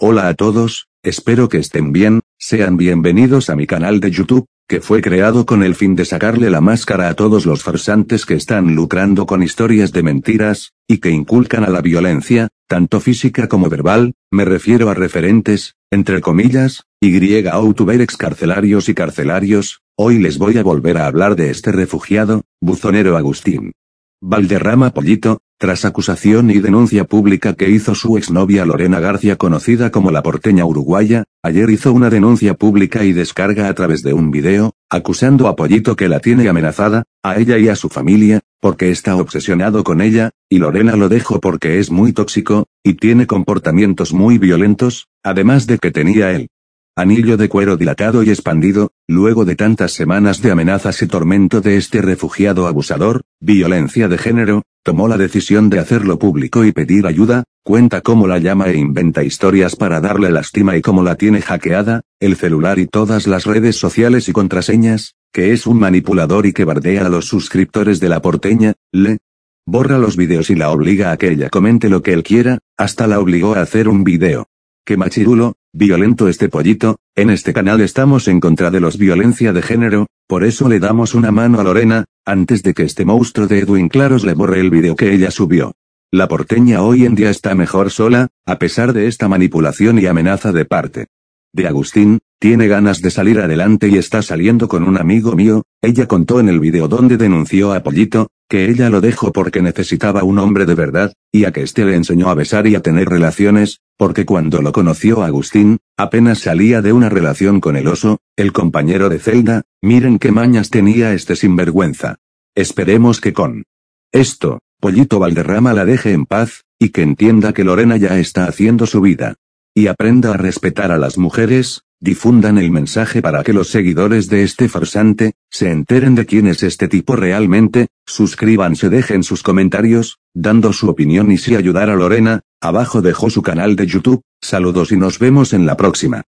Hola a todos, espero que estén bien, sean bienvenidos a mi canal de YouTube, que fue creado con el fin de sacarle la máscara a todos los farsantes que están lucrando con historias de mentiras, y que inculcan a la violencia, tanto física como verbal, me refiero a referentes, entre comillas, y youtuber carcelarios y carcelarios, hoy les voy a volver a hablar de este refugiado, buzonero Agustín. Valderrama Pollito, tras acusación y denuncia pública que hizo su exnovia Lorena García conocida como la porteña uruguaya, ayer hizo una denuncia pública y descarga a través de un video, acusando a Pollito que la tiene amenazada, a ella y a su familia, porque está obsesionado con ella, y Lorena lo dejó porque es muy tóxico, y tiene comportamientos muy violentos, además de que tenía él anillo de cuero dilatado y expandido, luego de tantas semanas de amenazas y tormento de este refugiado abusador, Violencia de género, tomó la decisión de hacerlo público y pedir ayuda, cuenta cómo la llama e inventa historias para darle lástima y cómo la tiene hackeada, el celular y todas las redes sociales y contraseñas, que es un manipulador y que bardea a los suscriptores de la porteña, le borra los videos y la obliga a que ella comente lo que él quiera, hasta la obligó a hacer un video. Qué machirulo, violento este pollito, en este canal estamos en contra de los violencia de género, por eso le damos una mano a Lorena, antes de que este monstruo de Edwin Claros le borre el vídeo que ella subió. La porteña hoy en día está mejor sola, a pesar de esta manipulación y amenaza de parte. De Agustín, tiene ganas de salir adelante y está saliendo con un amigo mío, ella contó en el video donde denunció a Pollito, que ella lo dejó porque necesitaba un hombre de verdad, y a que este le enseñó a besar y a tener relaciones, porque cuando lo conoció Agustín, apenas salía de una relación con el oso, el compañero de Zelda, miren qué mañas tenía este sinvergüenza. Esperemos que con esto, Pollito Valderrama la deje en paz, y que entienda que Lorena ya está haciendo su vida. Y aprenda a respetar a las mujeres, difundan el mensaje para que los seguidores de este farsante, se enteren de quién es este tipo realmente, suscríbanse dejen sus comentarios, dando su opinión y si ayudar a Lorena, abajo dejó su canal de YouTube, saludos y nos vemos en la próxima.